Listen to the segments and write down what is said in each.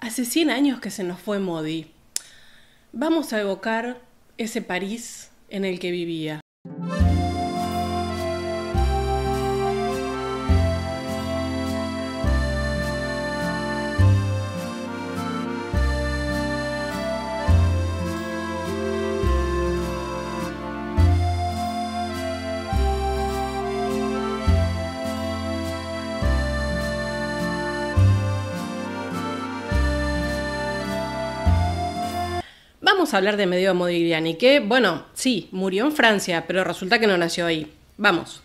Hace 100 años que se nos fue Modi. Vamos a evocar ese París en el que vivía. a hablar de Medio Modigliani, que, bueno, sí, murió en Francia, pero resulta que no nació ahí. Vamos.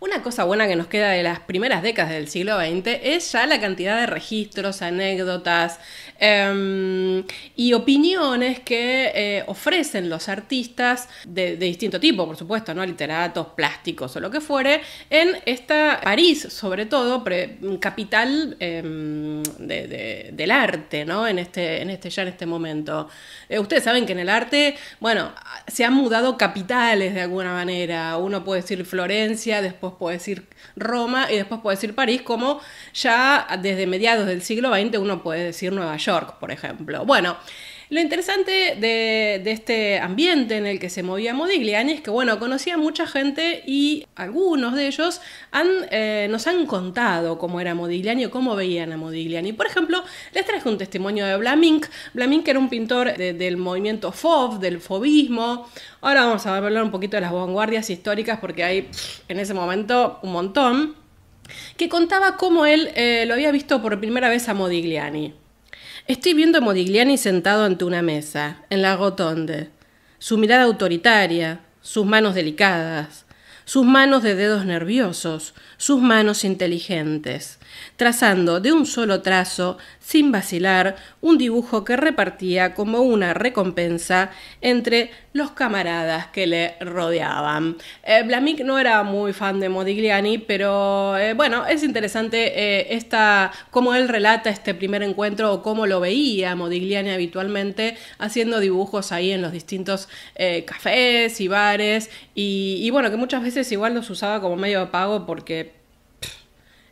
Una cosa buena que nos queda de las primeras décadas del siglo XX es ya la cantidad de registros, anécdotas, Em, y opiniones que eh, ofrecen los artistas de, distinto tipo, por supuesto, ¿no? literatos, plásticos o lo que fuere, en esta París, sobre todo, capital em, del arte, ¿no? En este, en este, ya en este momento. Eh, ustedes saben que en el arte, bueno, se han mudado capitales de alguna manera. Uno puede decir Florencia, después puede decir Roma y después puede decir París, como ya desde mediados del siglo XX uno puede decir Nueva York por ejemplo. Bueno, lo interesante de, este ambiente en el que se movía Modigliani es que, bueno, conocía mucha gente y algunos de ellos han, eh, nos han contado cómo era Modigliani o cómo veían a Modigliani. Por ejemplo, les traje un testimonio de Blamink. Blamink era un pintor del movimiento FOV, del fobismo. Ahora vamos a hablar un poquito de las vanguardias históricas porque hay en ese momento un montón. Que contaba cómo él eh, lo había visto por primera vez a Modigliani. Estoy viendo a Modigliani sentado ante una mesa, en la rotonde. Su mirada autoritaria, sus manos delicadas, sus manos de dedos nerviosos, sus manos inteligentes, trazando de un solo trazo, sin vacilar, un dibujo que repartía como una recompensa entre los camaradas que le rodeaban. Eh, no era muy fan de Modigliani, pero eh, bueno, es interesante eh, esta, cómo él relata este primer encuentro o cómo lo veía Modigliani habitualmente haciendo dibujos ahí en los distintos eh, cafés y bares y, y bueno, que muchas veces igual los usaba como medio de pago porque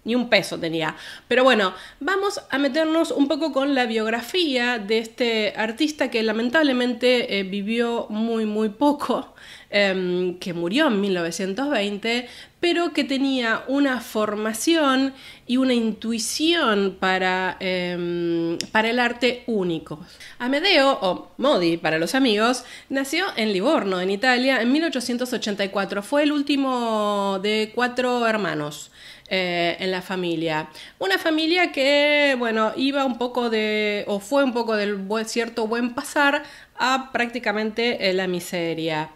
ni un peso tenía. Pero bueno, vamos a meternos un poco con la biografía de este artista que lamentablemente eh, vivió muy, muy poco, em, que murió en 1920, pero que tenía una formación y una intuición para, em, para el arte único. Amedeo, o Modi para los amigos, nació en Livorno, en Italia, en 1884. Fue el último de cuatro hermanos. Eh, en la familia. Una familia que, bueno, iba un poco de, o fue un poco del cierto buen pasar a prácticamente eh, la miseria.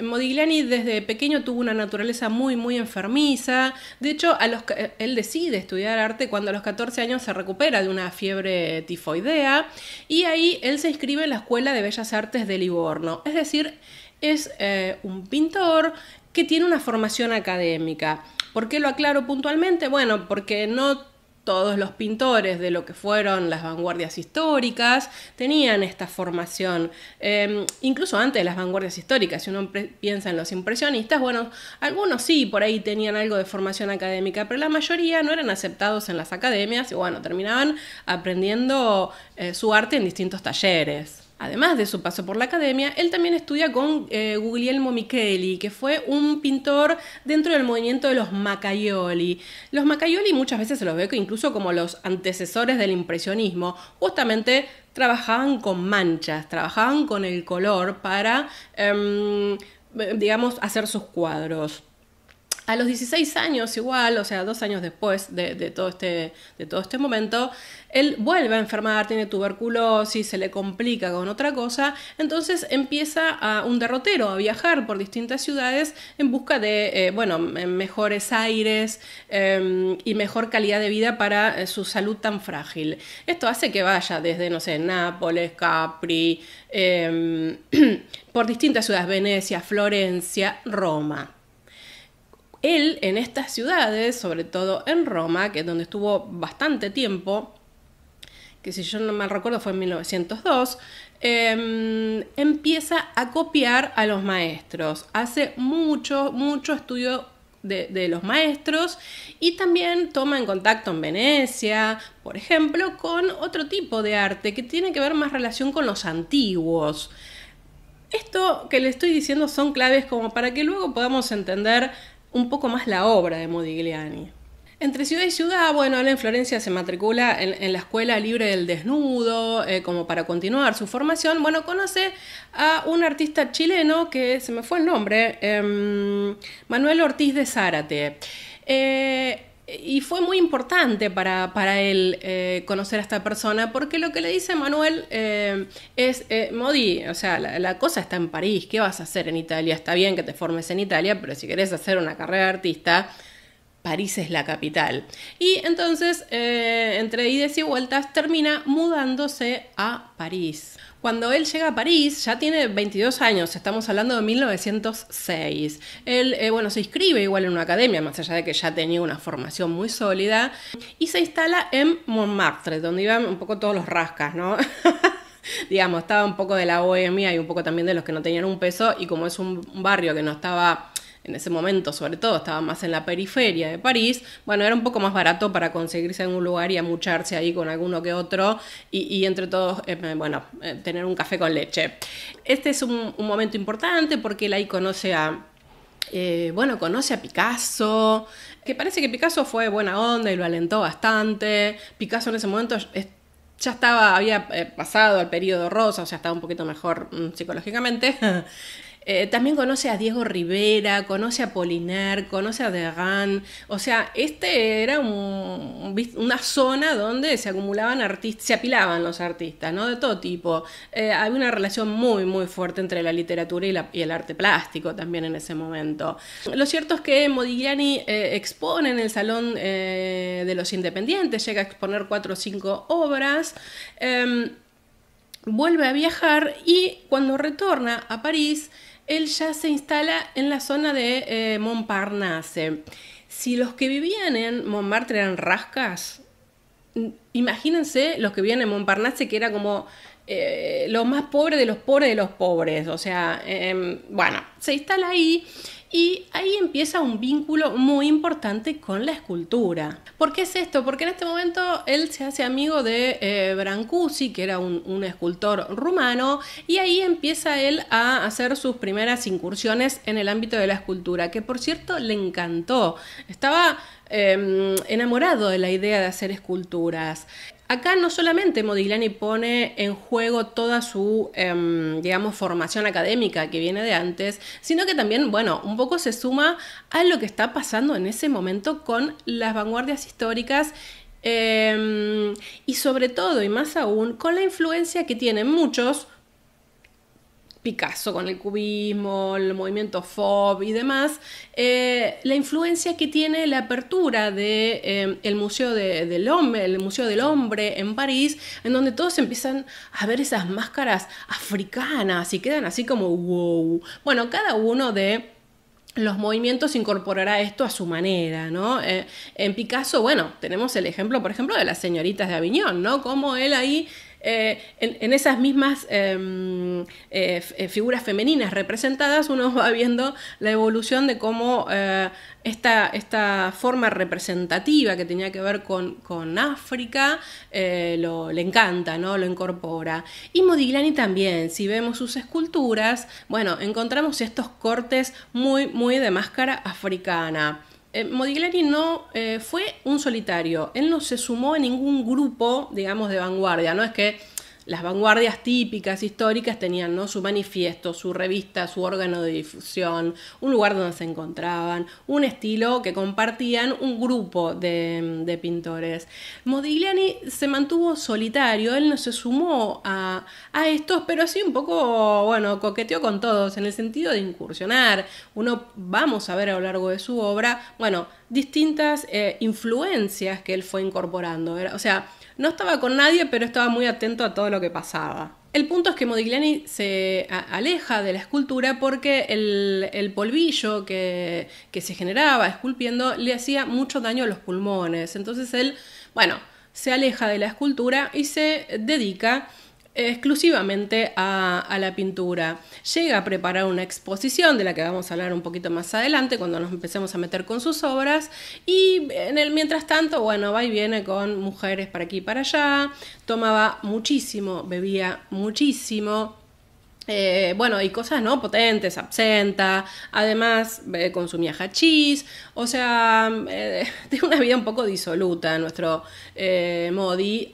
Modigliani desde pequeño tuvo una naturaleza muy, muy enfermiza. De hecho, eh, él decide estudiar arte cuando a los 14 años se recupera de una fiebre tifoidea y ahí él se inscribe en la Escuela de Bellas Artes de Livorno. Es decir, es eh, un pintor que tiene una formación académica. ¿Por qué lo aclaro puntualmente? Bueno, porque no todos los pintores de lo que fueron las vanguardias históricas tenían esta formación. Em, incluso antes de las vanguardias históricas, si uno piensa en los impresionistas, bueno, algunos sí por ahí tenían algo de formación académica, pero la mayoría no eran aceptados en las academias y bueno, terminaban aprendiendo eh, su arte en distintos talleres. Además de su paso por la academia, él también estudia con eh, Guglielmo Micheli, que fue un pintor dentro del movimiento de los Macaioli. Los Macaioli muchas veces se los ve incluso como los antecesores del impresionismo, justamente trabajaban con manchas, trabajaban con el color para, em, digamos, hacer sus cuadros. A los 16 años igual, o sea, dos años después de, todo este, de todo este momento, él vuelve a enfermar, tiene tuberculosis, se le complica con otra cosa, entonces empieza a un derrotero, a viajar por distintas ciudades en busca de, eh, bueno, mejores aires em, y mejor calidad de vida para eh, su salud tan frágil. Esto hace que vaya desde, no sé, Nápoles, Capri, em, por distintas ciudades, Venecia, Florencia, Roma él en estas ciudades, sobre todo en Roma, que es donde estuvo bastante tiempo, que si yo no mal recuerdo fue en 1902, em, empieza a copiar a los maestros. Hace mucho, mucho estudio de, de, los maestros y también toma en contacto en Venecia, por ejemplo, con otro tipo de arte que tiene que ver más relación con los antiguos. Esto que le estoy diciendo son claves como para que luego podamos entender un poco más la obra de Modigliani. Entre ciudad y ciudad, bueno, él en Florencia se matricula en, la Escuela Libre del Desnudo, eh, como para continuar su formación. Bueno, conoce a un artista chileno que se me fue el nombre, em, Manuel Ortiz de Zárate. Eh, y fue muy importante para, él eh, conocer a esta persona, porque lo que le dice Manuel eh, es, eh, Modi, o sea, la, cosa está en París, ¿qué vas a hacer en Italia? Está bien que te formes en Italia, pero si querés hacer una carrera de artista, París es la capital. Y entonces, entre ides y vueltas, termina mudándose a París. Cuando él llega a París, ya tiene 22 años, estamos hablando de 1906. Él, eh, bueno, se inscribe igual en una academia, más allá de que ya tenía una formación muy sólida, y se instala en Montmartre, donde iban un poco todos los rascas, ¿no? Digamos, estaba un poco de la bohemia y un poco también de los que no tenían un peso, y como es un barrio que no estaba en ese momento sobre todo estaba más en la periferia de París, bueno, era un poco más barato para conseguirse en un lugar y amucharse ahí con alguno que otro y, entre todos, eh, bueno, eh, tener un café con leche. Este es un, momento importante porque él ahí conoce a, eh, bueno, conoce a Picasso, que parece que Picasso fue buena onda y lo alentó bastante. Picasso en ese momento ya estaba, había pasado el periodo rosa, o sea, estaba un poquito mejor mm, psicológicamente. Eh, también conoce a Diego Rivera, conoce a Polinar, conoce a Degan. O sea, este era una zona donde se acumulaban artistas, se apilaban los artistas, ¿no? De todo tipo. Eh, había una relación muy, muy fuerte entre la literatura y, el arte plástico también en ese momento. Lo cierto es que Modigliani eh, expone en el Salón de los Independientes, llega a exponer cuatro o cinco obras em, vuelve a viajar y cuando retorna a París él ya se instala en la zona de eh, Montparnasse. Si los que vivían en Montmartre eran rascas, mm, imagínense los que vivían en Montparnasse, que era como eh, lo más pobre de los pobres de los pobres. O sea, em, bueno, se instala ahí y ahí empieza un vínculo muy importante con la escultura. ¿Por qué es esto? Porque en este momento él se hace amigo de eh, Brancusi, que era un, escultor rumano, y ahí empieza él a hacer sus primeras incursiones en el ámbito de la escultura, que por cierto le encantó. Estaba em, enamorado de la idea de hacer esculturas. Acá no solamente Modigliani pone en juego toda su, em, digamos, formación académica que viene de antes, sino que también, bueno, un poco se suma a lo que está pasando en ese momento con las vanguardias históricas em, y sobre todo, y más aún, con la influencia que tienen muchos Picasso con el cubismo, el movimiento FOB y demás, eh, la influencia que tiene la apertura de, eh, Museo del Hombre, el Museo del Hombre en París, en donde todos empiezan a ver esas máscaras africanas y quedan así como wow. Bueno, cada uno de los movimientos incorporará esto a su manera, ¿no? Eh, en Picasso, bueno, tenemos el ejemplo, por ejemplo, de las señoritas de Aviñón, ¿no? Como él ahí eh, en, esas mismas em, eh, eh, figuras femeninas representadas, uno va viendo la evolución de cómo esta, forma representativa que tenía que ver con, África lo, le encanta, lo incorpora. Y Modigliani también, si vemos sus esculturas, bueno, encontramos estos cortes muy, muy de máscara africana. Eh, Modigliani no eh, fue un solitario, él no se sumó a ningún grupo, digamos, de vanguardia, no es que las vanguardias típicas, históricas, tenían ¿no? su manifiesto, su revista, su órgano de difusión, un lugar donde se encontraban, un estilo que compartían un grupo de, pintores. Modigliani se mantuvo solitario, él no se sumó a, a estos, pero sí un poco, bueno, coqueteó con todos en el sentido de incursionar. Uno, vamos a ver a lo largo de su obra, bueno, distintas eh, influencias que él fue incorporando. O sea, no estaba con nadie, pero estaba muy atento a todo lo que pasaba. El punto es que Modigliani se aleja de la escultura porque el, polvillo que, se generaba esculpiendo le hacía mucho daño a los pulmones. Entonces él, bueno, se aleja de la escultura y se dedica exclusivamente a, la pintura. Llega a preparar una exposición de la que vamos a hablar un poquito más adelante cuando nos empecemos a meter con sus obras y en el mientras tanto, bueno, va y viene con mujeres para aquí y para allá, tomaba muchísimo, bebía muchísimo, eh, bueno, y cosas, ¿no? Potentes, absenta, además eh, consumía hachís, o sea, eh, una vida un poco disoluta nuestro eh, Modi,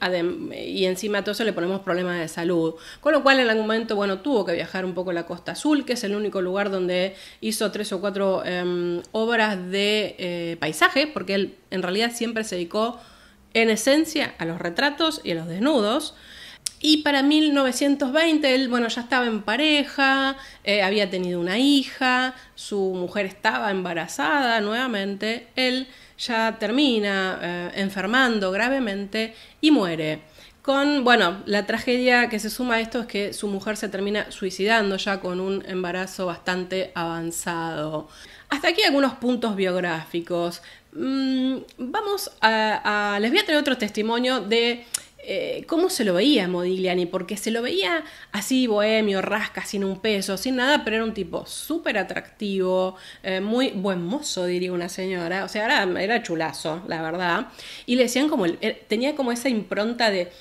y encima a todo eso le ponemos problemas de salud. Con lo cual en algún momento, bueno, tuvo que viajar un poco a la Costa Azul, que es el único lugar donde hizo tres o cuatro em, obras de paisaje, porque él en realidad siempre se dedicó en esencia a los retratos y a los desnudos. Y para 1920 él, bueno, ya estaba en pareja, eh, había tenido una hija, su mujer estaba embarazada nuevamente, él ya termina eh, enfermando gravemente y muere. Con, bueno, la tragedia que se suma a esto es que su mujer se termina suicidando ya con un embarazo bastante avanzado. Hasta aquí algunos puntos biográficos. Mm, vamos a... Les voy a traer otro testimonio de eh, cómo se lo veía Modigliani, porque se lo veía así bohemio, rasca, sin un peso, sin nada, pero era un tipo súper atractivo, eh, muy buen mozo, diría una señora, o sea, era, chulazo, la verdad, y le decían como, eh, tenía como esa impronta de,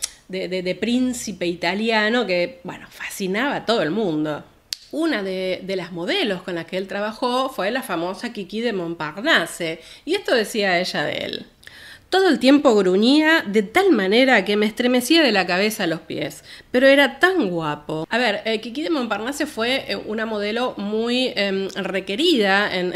príncipe italiano que, bueno, fascinaba a todo el mundo. Una de, de, las modelos con las que él trabajó fue la famosa Kiki de Montparnasse, y esto decía ella de él. Todo el tiempo gruñía de tal manera que me estremecía de la cabeza a los pies, pero era tan guapo. A ver, eh, Kiki de Montparnasse fue eh, una modelo muy em, requerida, en,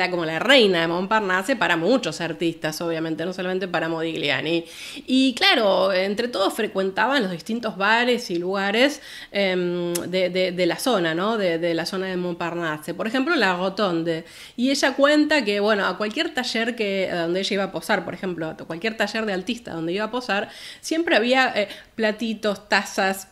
como la reina de Montparnasse, para muchos artistas, obviamente, no solamente para Modigliani. Y claro, entre todos frecuentaban los distintos bares y lugares em, de, la zona, ¿no? De, la zona de Montparnasse. Por ejemplo, la Rotonde. Y ella cuenta que, bueno, a cualquier taller que, donde ella iba a posar, por ejemplo, cualquier taller de artista donde iba a posar, siempre había eh, platitos, tazas,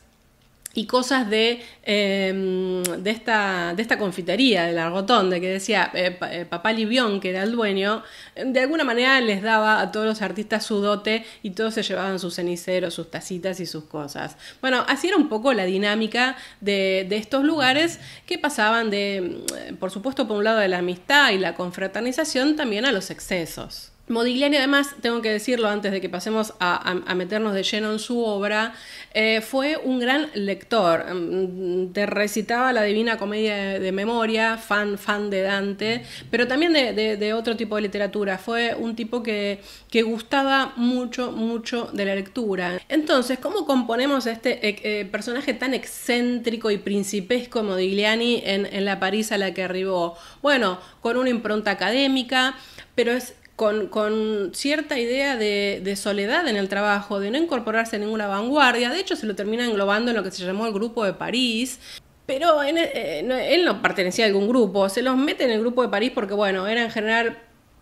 y cosas em, de, esta, confitería, del argotón, de que decía eh, eh, Papá Livión, que era el dueño, de alguna manera les daba a todos los artistas su dote y todos se llevaban sus ceniceros, sus tacitas y sus cosas. Bueno, así era un poco la dinámica de, de estos lugares que pasaban de, por supuesto, por un lado de la amistad y la confraternización, también a los excesos. Modigliani, además, tengo que decirlo antes de que pasemos a, meternos de lleno en su obra, eh, fue un gran lector. Mm, recitaba la Divina Comedia de, memoria, fan, fan de Dante, pero también de, otro tipo de literatura. Fue un tipo que, gustaba mucho, mucho de la lectura. Entonces, ¿cómo componemos este eh, eh, personaje tan excéntrico y principesco Modigliani en, en la París a la que arribó? Bueno, con una impronta académica, pero es con, cierta idea de, soledad en el trabajo, de no incorporarse a ninguna vanguardia. De hecho, se lo termina englobando en lo que se llamó el Grupo de París. Pero en, eh, él no pertenecía a algún grupo. Se los mete en el Grupo de París porque, bueno, era en general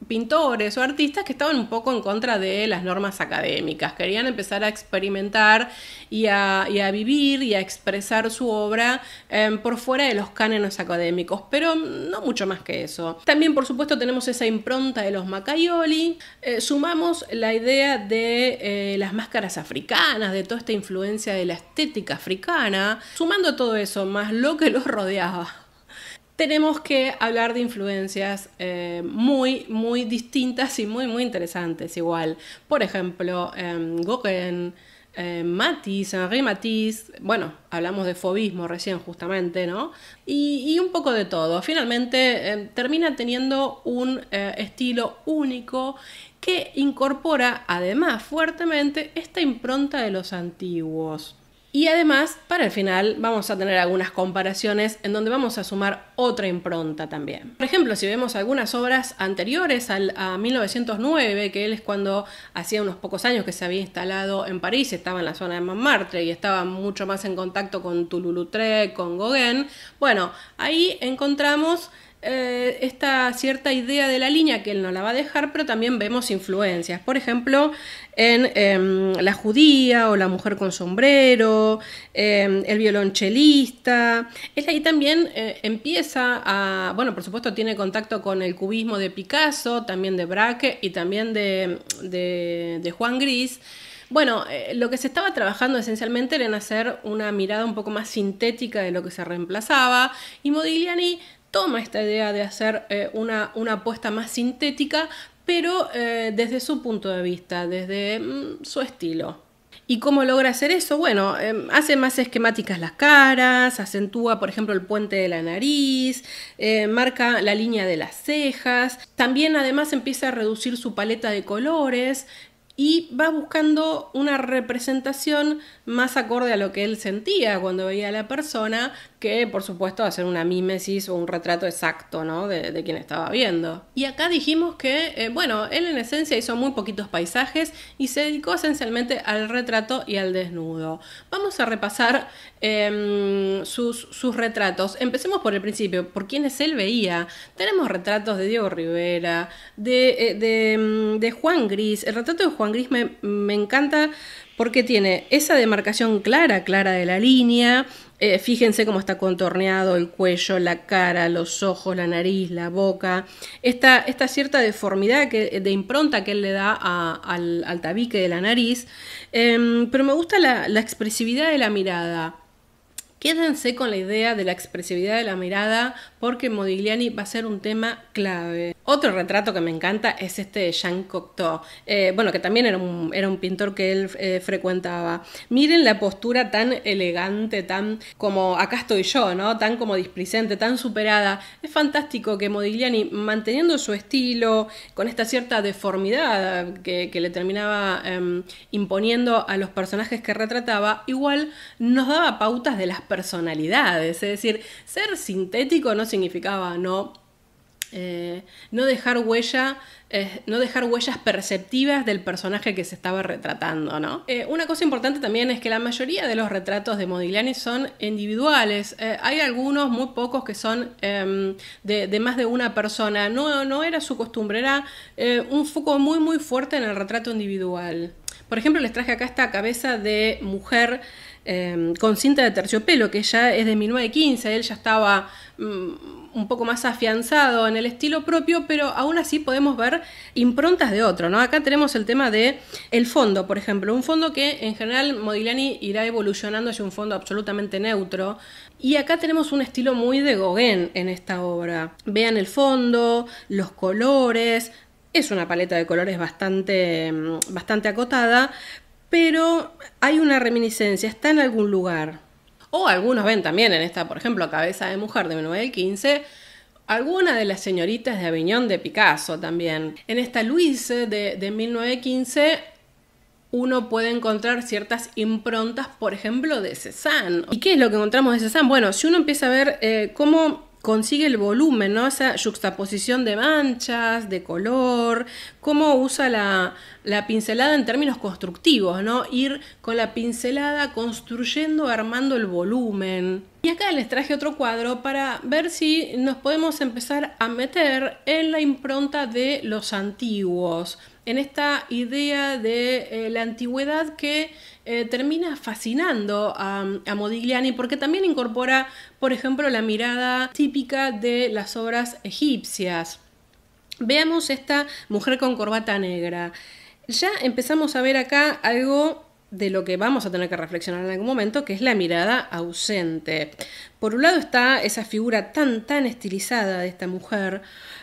pintores o artistas que estaban un poco en contra de las normas académicas, querían empezar a experimentar y a, vivir y a expresar su obra em, por fuera de los cánones académicos, pero no mucho más que eso. También, por supuesto, tenemos esa impronta de los Macayoli, eh, sumamos la idea de eh, las máscaras africanas, de toda esta influencia de la estética africana, sumando todo eso, más lo que los rodeaba tenemos que hablar de influencias eh, muy, muy distintas y muy, muy interesantes igual. Por ejemplo, eh, Gauguin, em, Matisse, Henri Matisse, bueno, hablamos de fobismo recién justamente, ¿no? Y, un poco de todo. Finalmente em, termina teniendo un eh, estilo único que incorpora además fuertemente esta impronta de los antiguos. Y además, para el final, vamos a tener algunas comparaciones en donde vamos a sumar otra impronta también. Por ejemplo, si vemos algunas obras anteriores a 1909, que él es cuando hacía unos pocos años que se había instalado en París, estaba en la zona de Montmartre y estaba mucho más en contacto con Toulouse-Lautrec, con Gauguin. Bueno, ahí encontramos eh, esta cierta idea de la línea que él no la va a dejar, pero también vemos influencias. Por ejemplo, en em, la judía o la mujer con sombrero, em, el violonchelista. es ahí también eh, empieza a, bueno, por supuesto tiene contacto con el cubismo de Picasso, también de Braque y también de, de, Juan Gris. Bueno, eh, lo que se estaba trabajando esencialmente era en hacer una mirada un poco más sintética de lo que se reemplazaba y Modigliani toma esta idea de hacer eh, una, apuesta más sintética, pero eh, desde su punto de vista, desde mm, su estilo. ¿Y cómo logra hacer eso? Bueno, em, hace más esquemáticas las caras, acentúa, por ejemplo, el puente de la nariz, eh, marca la línea de las cejas, también además empieza a reducir su paleta de colores y va buscando una representación más acorde a lo que él sentía cuando veía a la persona, que por supuesto hacer una mímesis o un retrato exacto de, quien estaba viendo. Y acá dijimos que, eh, bueno, él en esencia hizo muy poquitos paisajes y se dedicó esencialmente al retrato y al desnudo. Vamos a repasar em, sus, retratos. Empecemos por el principio, por quienes él veía. Tenemos retratos de Diego Rivera, eh, em, de, Juan Gris. El retrato de Juan Gris me, me encanta porque tiene esa demarcación clara, clara de la línea, eh, fíjense cómo está contorneado el cuello, la cara, los ojos, la nariz, la boca. Esta, esta cierta deformidad que, de impronta que él le da al, tabique de la nariz. Em, pero me gusta la, la expresividad de la mirada. Quédense con la idea de la expresividad de la mirada porque Modigliani va a ser un tema clave. Otro retrato que me encanta es este de Jean Cocteau, eh, bueno, que también era un, pintor que él eh, frecuentaba. Miren la postura tan elegante, tan como acá estoy yo, ¿no? Tan como displicente, tan superada. Es fantástico que Modigliani, manteniendo su estilo, con esta cierta deformidad que, le terminaba em, imponiendo a los personajes que retrataba, igual nos daba pautas de las personalidades. Es decir, ser sintético no significaba no, eh, no dejar huella, eh, no dejar huellas perceptivas del personaje que se estaba retratando, eh, una cosa importante también es que la mayoría de los retratos de Modigliani son individuales. hay algunos, muy pocos, que son em, de, más de una persona. No, no era su costumbre, era un foco muy, muy fuerte en el retrato individual. Por ejemplo, les traje acá esta cabeza de mujer Em, con cinta de terciopelo, que ya es de 1915, él ya estaba mm, un poco más afianzado en el estilo propio, pero aún así podemos ver improntas de otro, ¿no? Acá tenemos el tema de el fondo, por ejemplo, un fondo que en general Modigliani irá evolucionando hacia un fondo absolutamente neutro, y acá tenemos un estilo muy de Gauguin en esta obra. Vean el fondo, los colores, es una paleta de colores bastante, mm, bastante acotada, pero hay una reminiscencia, está en algún lugar. O algunos ven también en esta, por ejemplo, Cabeza de Mujer de 1915, alguna de las señoritas de Aviñón de Picasso también. En esta Luis de, 1915 uno puede encontrar ciertas improntas, por ejemplo, de Cézanne. ¿Y qué es lo que encontramos de Cézanne? Bueno, si uno empieza a ver eh, cómo consigue el volumen, ¿no? Esa juxtaposición de manchas, de color, cómo usa la, pincelada en términos constructivos, ¿no? Ir con la pincelada construyendo, armando el volumen. Y acá les traje otro cuadro para ver si nos podemos empezar a meter en la impronta de los antiguos, en esta idea de eh, la antigüedad que eh, termina fascinando a, Modigliani porque también incorpora, por ejemplo, la mirada típica de las obras egipcias. Veamos esta mujer con corbata negra. Ya empezamos a ver acá algo de lo que vamos a tener que reflexionar en algún momento, que es la mirada ausente. Por un lado está esa figura tan, tan estilizada de esta mujer,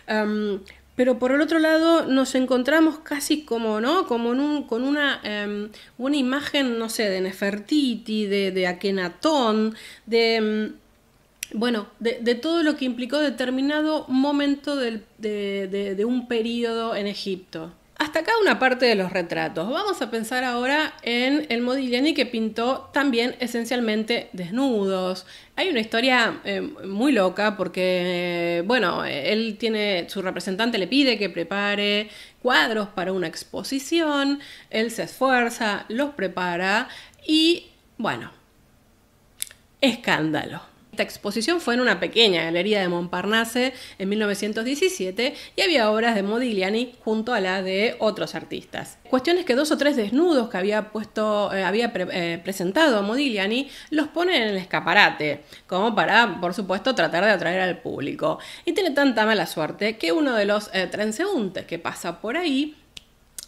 um, pero por el otro lado nos encontramos casi como, ¿no? Como con una, em, una imagen, no sé, de Nefertiti, de, Akenatón, de... Em, bueno, de, todo lo que implicó determinado momento de, de un período en Egipto. Hasta acá una parte de los retratos. Vamos a pensar ahora en el Modigliani que pintó también esencialmente desnudos. Hay una historia eh, muy loca porque, eh, bueno, él tiene, su representante le pide que prepare cuadros para una exposición, él se esfuerza, los prepara y, bueno, escándalo. Esta exposición fue en una pequeña galería de Montparnasse en 1917 y había obras de Modigliani junto a las de otros artistas. Cuestiones que dos o tres desnudos que había puesto, eh, había eh, presentado Modigliani los ponen en el escaparate, como para, por supuesto, tratar de atraer al público. Y tiene tanta mala suerte que uno de los eh, transeúntes que pasa por ahí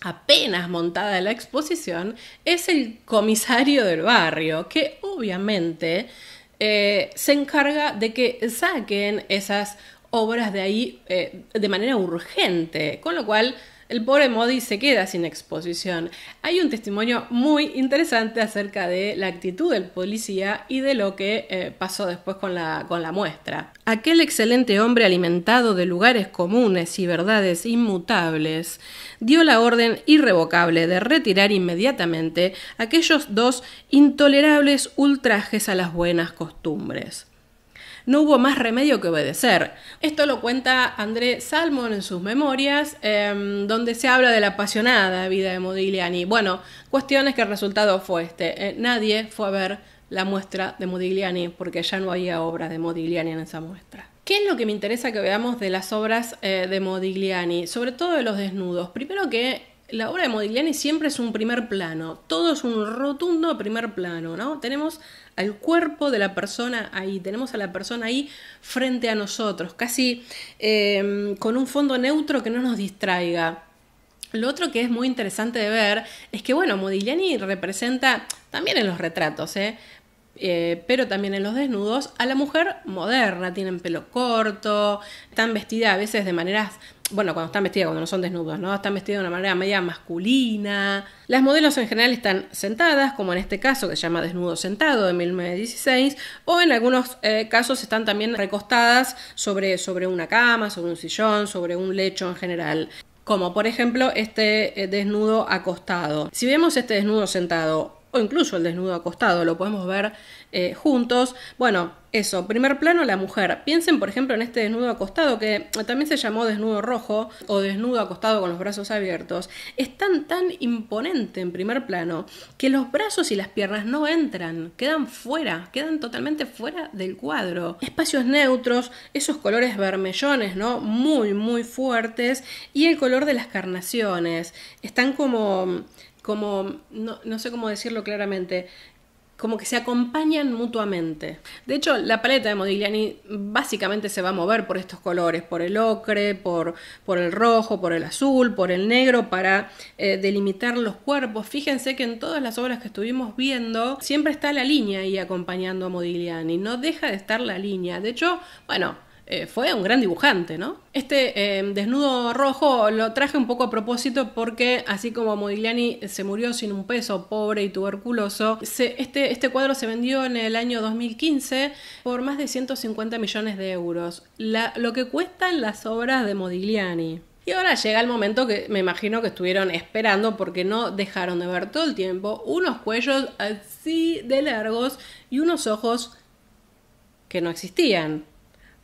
apenas montada la exposición, es el comisario del barrio, que obviamente eh, se encarga de que saquen esas obras de ahí eh, de manera urgente, con lo cual el pobre Modi se queda sin exposición. Hay un testimonio muy interesante acerca de la actitud del policía y de lo que eh, pasó después con la, con la muestra. Aquel excelente hombre alimentado de lugares comunes y verdades inmutables dio la orden irrevocable de retirar inmediatamente aquellos dos intolerables ultrajes a las buenas costumbres no hubo más remedio que obedecer. Esto lo cuenta André Salmon en sus memorias, em, donde se habla de la apasionada vida de Modigliani. Bueno, cuestión es que el resultado fue este. Eh, nadie fue a ver la muestra de Modigliani porque ya no había obras de Modigliani en esa muestra. ¿Qué es lo que me interesa que veamos de las obras eh, de Modigliani? Sobre todo de los desnudos. Primero que la obra de Modigliani siempre es un primer plano, todo es un rotundo primer plano, ¿no? Tenemos al cuerpo de la persona ahí, tenemos a la persona ahí frente a nosotros, casi em, con un fondo neutro que no nos distraiga. Lo otro que es muy interesante de ver es que, bueno, Modigliani representa también en los retratos, ¿eh? Eh, pero también en los desnudos, a la mujer moderna. Tienen pelo corto, están vestidas a veces de maneras bueno, cuando están vestidas, cuando no son desnudos, ¿no? Están vestidas de una manera media masculina. Las modelos en general están sentadas, como en este caso que se llama Desnudo Sentado de 1916, o en algunos eh, casos están también recostadas sobre, sobre una cama, sobre un sillón, sobre un lecho en general como por ejemplo este eh, desnudo acostado. Si vemos este desnudo sentado o incluso el desnudo acostado, lo podemos ver eh, juntos, bueno, eso, primer plano la mujer. Piensen, por ejemplo, en este desnudo acostado, que también se llamó desnudo rojo o desnudo acostado con los brazos abiertos. Están tan, tan imponente en primer plano que los brazos y las piernas no entran, quedan fuera, quedan totalmente fuera del cuadro. Espacios neutros, esos colores vermellones, ¿no? Muy, muy fuertes y el color de las carnaciones. Están como como, no, sé cómo decirlo claramente, como que se acompañan mutuamente. De hecho, la paleta de Modigliani básicamente se va a mover por estos colores, por el ocre, por, por el rojo, por el azul, por el negro, para eh, delimitar los cuerpos. Fíjense que en todas las obras que estuvimos viendo siempre está la línea ahí acompañando a Modigliani, no deja de estar la línea. De hecho, bueno, eh, fue un gran dibujante, ¿no? Este eh, desnudo rojo lo traje un poco a propósito porque así como Modigliani se murió sin un peso, pobre y tuberculoso, este, este cuadro se vendió en el año 2015 por más de 150 millones de euros, lo que cuestan las obras de Modigliani. Y ahora llega el momento que me imagino que estuvieron esperando porque no dejaron de ver todo el tiempo unos cuellos así de largos y unos ojos que no existían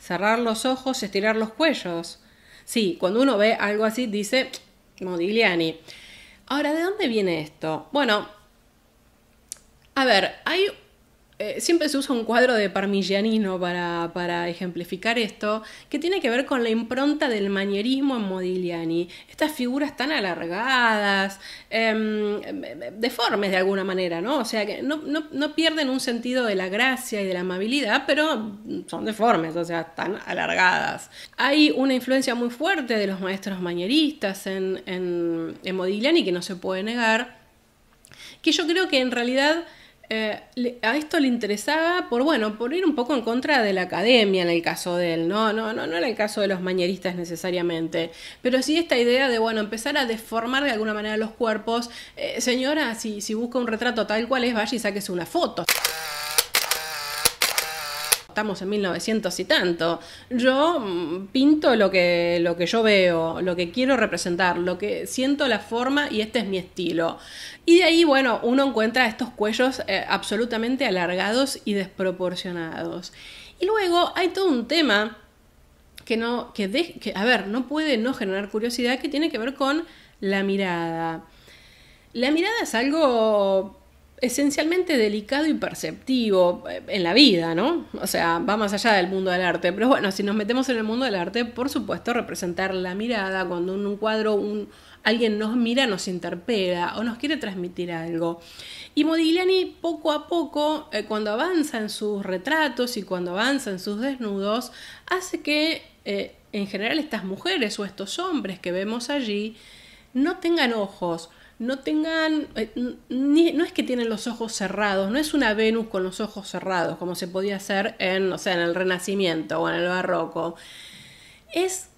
cerrar los ojos, estirar los cuellos. Sí, cuando uno ve algo así dice Modigliani. Ahora, ¿de dónde viene esto? Bueno, a ver, hay eh, siempre se usa un cuadro de Parmigianino para, ejemplificar esto, que tiene que ver con la impronta del manierismo en Modigliani. Estas figuras tan alargadas, em, deformes de alguna manera, ¿no? O sea, que no, pierden un sentido de la gracia y de la amabilidad, pero son deformes, o sea, tan alargadas. Hay una influencia muy fuerte de los maestros manieristas en, en, en Modigliani que no se puede negar, que yo creo que en realidad eh, a esto le interesaba por, bueno, por ir un poco en contra de la academia en el caso de él, no, no, no, no en el caso de los mañeristas necesariamente, pero sí esta idea de, bueno, empezar a deformar de alguna manera los cuerpos. Eh, señora, si, si busca un retrato tal cual es, vaya y sáquese una foto estamos en 1900 y tanto. Yo mm, pinto lo que, lo que yo veo, lo que quiero representar, lo que siento la forma y este es mi estilo. Y de ahí, bueno, uno encuentra estos cuellos eh, absolutamente alargados y desproporcionados. Y luego hay todo un tema que no, que a ver, no puede no generar curiosidad que tiene que ver con la mirada. La mirada es algo esencialmente delicado y perceptivo eh, en la vida, ¿no? O sea, va más allá del mundo del arte. Pero bueno, si nos metemos en el mundo del arte, por supuesto, representar la mirada, cuando en un cuadro alguien nos mira, nos interpela o nos quiere transmitir algo. Y Modigliani poco a poco, eh, cuando avanza en sus retratos y cuando avanza en sus desnudos, hace que eh, en general estas mujeres o estos hombres que vemos allí no tengan ojos, no tengan, eh, no es que tienen los ojos cerrados, no es una Venus con los ojos cerrados, como se podía hacer en, o sea, en el Renacimiento o en el Barroco. Es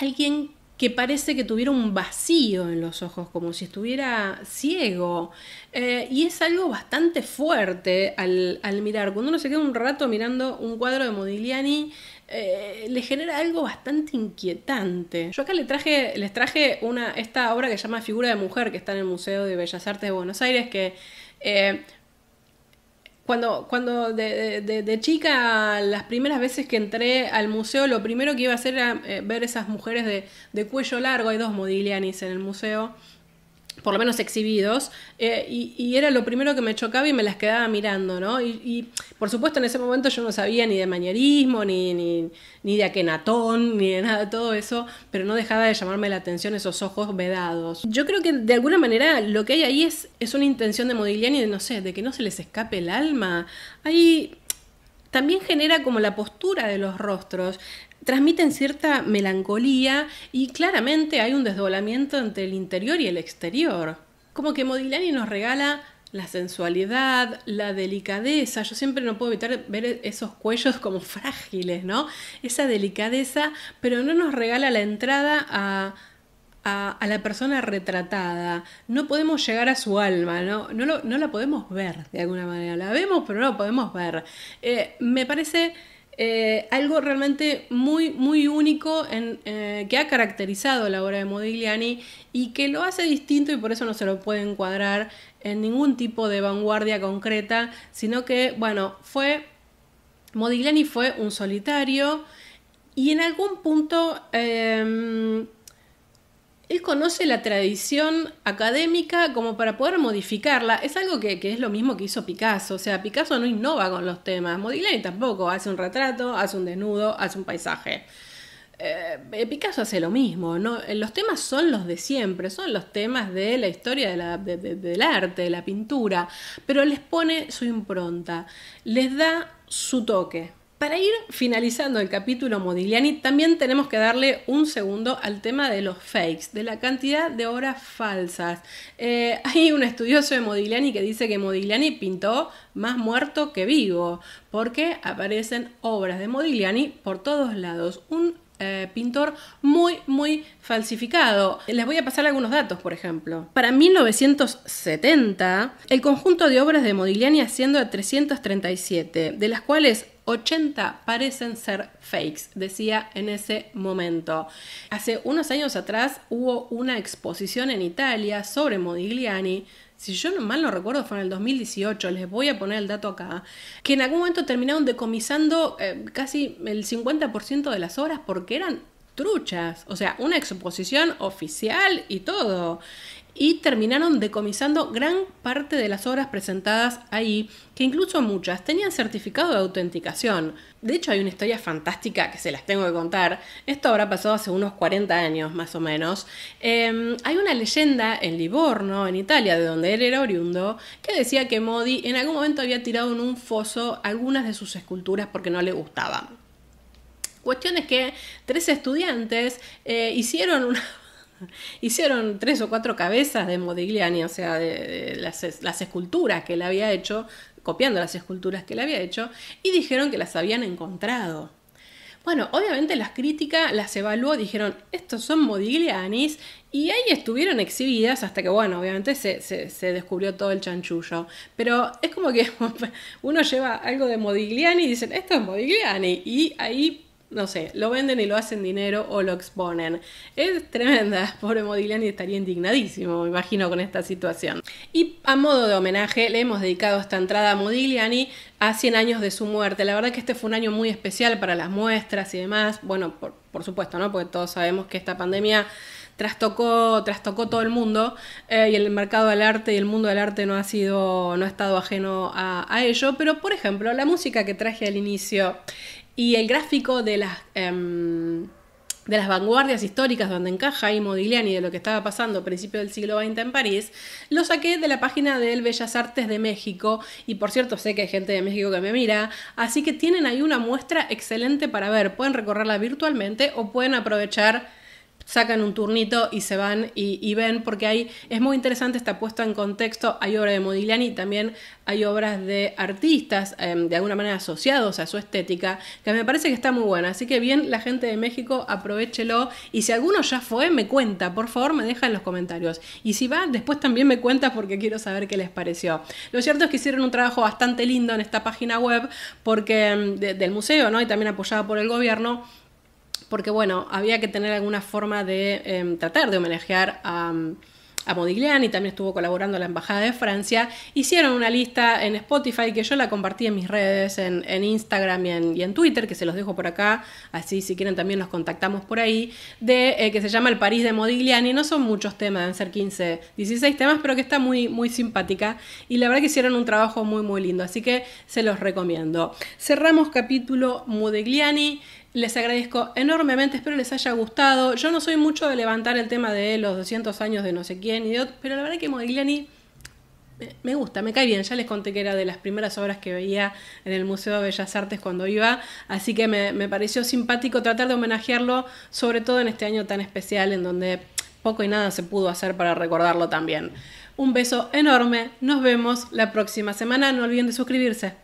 alguien que parece que tuviera un vacío en los ojos, como si estuviera ciego. Eh, y es algo bastante fuerte al, al, mirar. Cuando uno se queda un rato mirando un cuadro de Modigliani eh, le genera algo bastante inquietante. Yo acá les traje, les traje una, esta obra que se llama Figura de Mujer, que está en el Museo de Bellas Artes de Buenos Aires, que eh, cuando, cuando de, chica, las primeras veces que entré al museo, lo primero que iba a hacer era eh, ver esas mujeres de, cuello largo, hay dos Modiglianis en el museo, por lo menos exhibidos, y, era lo primero que me chocaba y me las quedaba mirando, ¿no? y por supuesto, en ese momento yo no sabía ni de manierismo, ni, ni, ni de aquenatón, ni de nada de todo eso, pero no dejaba de llamarme la atención esos ojos vedados. Yo creo que de alguna manera lo que hay ahí es, es una intención de Modigliani de, no sé, de que no se les escape el alma. Ahí también genera como la postura de los rostros transmiten cierta melancolía y claramente hay un desdoblamiento entre el interior y el exterior. Como que Modigliani nos regala la sensualidad, la delicadeza. Yo siempre no puedo evitar ver esos cuellos como frágiles, ¿no? Esa delicadeza, pero no nos regala la entrada a, la persona retratada. No podemos llegar a su alma, ¿no? No, no, la podemos ver de alguna manera. La vemos, pero no la podemos ver. Eh, me parece... Eh, algo realmente muy, muy único eh, que ha caracterizado la obra de Modigliani y que lo hace distinto y por eso no se lo puede encuadrar en ningún tipo de vanguardia concreta, sino que, bueno, fue, Modigliani fue un solitario y en algún punto em, él conoce la tradición académica como para poder modificarla. Es algo que, que, es lo mismo que hizo Picasso. O sea, Picasso no innova con los temas. Modigliani tampoco. Hace un retrato, hace un desnudo, hace un paisaje. Eh, Picasso hace lo mismo, eh, los temas son los de siempre, son los temas de la historia del arte, de la pintura, pero les pone su impronta, les da su toque. Para ir finalizando el capítulo Modigliani, también tenemos que darle un segundo al tema de los fakes, de la cantidad de obras falsas. Eh, hay un estudioso de Modigliani que dice que Modigliani pintó más muerto que vivo, porque aparecen obras de Modigliani por todos lados. Un eh, pintor muy, muy falsificado. Les voy a pasar algunos datos, por ejemplo. Para 1970, el conjunto de obras de Modigliani asciende a 337, de las cuales 80 parecen ser fakes, decía en ese momento. Hace unos años atrás hubo una exposición en Italia sobre Modigliani si yo mal no recuerdo, fue en el 2018, les voy a poner el dato acá, que en algún momento terminaron decomisando eh, casi el 50% de las obras porque eran truchas, o sea, una exposición oficial y todo y terminaron decomisando gran parte de las obras presentadas ahí, que incluso muchas tenían certificado de autenticación. De hecho, hay una historia fantástica que se las tengo que contar. Esto habrá pasado hace unos 40 años más o menos. Em, hay una leyenda en Livorno, en Italia, de donde él era oriundo, que decía que Modi en algún momento había tirado en un foso algunas de sus esculturas porque no le gustaban. Cuestión es que tres estudiantes eh, hicieron una Hicieron tres o cuatro cabezas de Modigliani, o sea, de, las, esculturas que él había hecho, copiando las esculturas que él había hecho, y dijeron que las habían encontrado. Bueno, obviamente las críticas las evaluó, dijeron, estos son Modiglianis, y ahí estuvieron exhibidas hasta que, bueno, obviamente se, se descubrió todo el chanchullo. Pero es como que uno lleva algo de Modigliani y dicen, esto es Modigliani, y ahí no sé, lo venden y lo hacen dinero o lo exponen. Es tremenda, pobre Modigliani estaría indignadísimo, me imagino, con esta situación. Y a modo de homenaje le hemos dedicado esta entrada a Modigliani a 100 años de su muerte. La verdad que este fue un año muy especial para las muestras y demás, bueno, por, supuesto, ¿no? Porque todos sabemos que esta pandemia trastocó, trastocó todo el mundo eh, y el mercado del arte y el mundo del arte no ha sido, no ha estado ajeno a ello, pero por ejemplo, la música que traje al inicio y el gráfico de las, em, de las vanguardias históricas donde encaja ahí Modigliani de lo que estaba pasando a principios del siglo XX en París, lo saqué de la página del Bellas Artes de México. Y por cierto, sé que hay gente de México que me mira, así que tienen ahí una muestra excelente para ver. Pueden recorrerla virtualmente o pueden aprovechar sacan un turnito y se van y, ven, porque ahí es muy interesante, está puesto en contexto, hay obra de Modigliani, también hay obras de artistas em, de alguna manera asociados a su estética, que me parece que está muy buena, así que bien la gente de México, aprovechelo y si alguno ya fue, me cuenta, por favor me deja en los comentarios y si va, después también me cuenta porque quiero saber qué les pareció. Lo cierto es que hicieron un trabajo bastante lindo en esta página web porque em, del museo, ¿no? Y también apoyada por el gobierno porque bueno, había que tener alguna forma de em, tratar de homenajear em, a, Modigliani, también estuvo colaborando la Embajada de Francia, hicieron una lista en Spotify que yo la compartí en mis redes, en, Instagram y en, Twitter, que se los dejo por acá, así si quieren también los contactamos por ahí, de eh, que se llama El París de Modigliani, no son muchos temas, deben ser 15, 16 temas, pero que está muy, muy simpática y la verdad que hicieron un trabajo muy, muy lindo, así que se los recomiendo. Cerramos capítulo Modigliani. Les agradezco enormemente, espero les haya gustado. Yo no soy mucho de levantar el tema de los 200 años de no sé quién, y pero la verdad que Modigliani me gusta, me cae bien. Ya les conté que era de las primeras obras que veía en el Museo de Bellas Artes cuando iba, así que me, me pareció simpático tratar de homenajearlo, sobre todo en este año tan especial en donde poco y nada se pudo hacer para recordarlo también. Un beso enorme, nos vemos la próxima semana, no olviden de suscribirse.